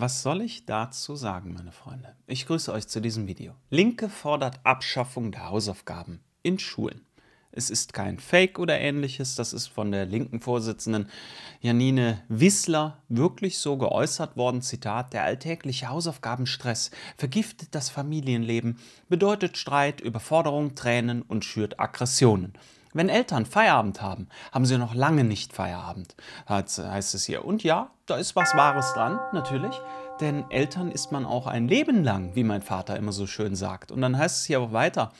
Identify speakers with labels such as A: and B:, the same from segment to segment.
A: Was soll ich dazu sagen, meine Freunde? Ich grüße euch zu diesem Video. Linke fordert Abschaffung der Hausaufgaben in Schulen. Es ist kein Fake oder ähnliches, das ist von der linken Vorsitzenden Janine Wissler wirklich so geäußert worden. Zitat, der alltägliche Hausaufgabenstress vergiftet das Familienleben, bedeutet Streit, Überforderung, Tränen und schürt Aggressionen. Wenn Eltern Feierabend haben, haben sie noch lange nicht Feierabend, heißt es hier. Und ja, da ist was Wahres dran, natürlich. Denn Eltern ist man auch ein Leben lang, wie mein Vater immer so schön sagt. Und dann heißt es hier auch weiter.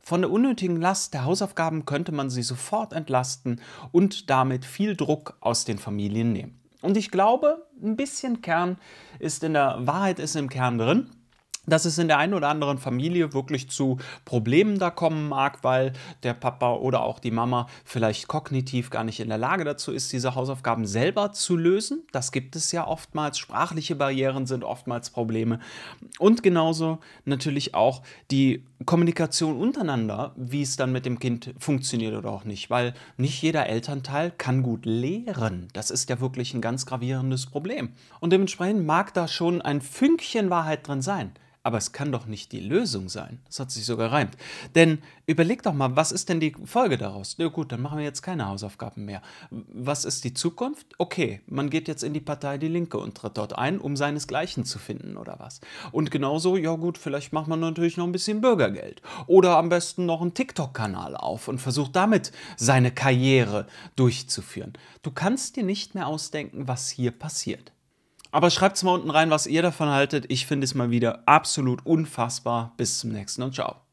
A: Von der unnötigen Last der Hausaufgaben könnte man sie sofort entlasten und damit viel Druck aus den Familien nehmen. Und ich glaube, ein bisschen Kern ist in der Wahrheit ist im Kern drin dass es in der einen oder anderen Familie wirklich zu Problemen da kommen mag, weil der Papa oder auch die Mama vielleicht kognitiv gar nicht in der Lage dazu ist, diese Hausaufgaben selber zu lösen. Das gibt es ja oftmals. Sprachliche Barrieren sind oftmals Probleme. Und genauso natürlich auch die Kommunikation untereinander, wie es dann mit dem Kind funktioniert oder auch nicht, weil nicht jeder Elternteil kann gut lehren. Das ist ja wirklich ein ganz gravierendes Problem. Und dementsprechend mag da schon ein Fünkchen Wahrheit drin sein. Aber es kann doch nicht die Lösung sein. Das hat sich sogar gereimt. Denn überleg doch mal, was ist denn die Folge daraus? Na gut, dann machen wir jetzt keine Hausaufgaben mehr. Was ist die Zukunft? Okay, man geht jetzt in die Partei Die Linke und tritt dort ein, um seinesgleichen zu finden oder was. Und genauso, ja gut, vielleicht macht man natürlich noch ein bisschen Bürgergeld. Oder am besten noch einen TikTok-Kanal auf und versucht damit seine Karriere durchzuführen. Du kannst dir nicht mehr ausdenken, was hier passiert. Aber schreibt es mal unten rein, was ihr davon haltet. Ich finde es mal wieder absolut unfassbar. Bis zum nächsten und ciao.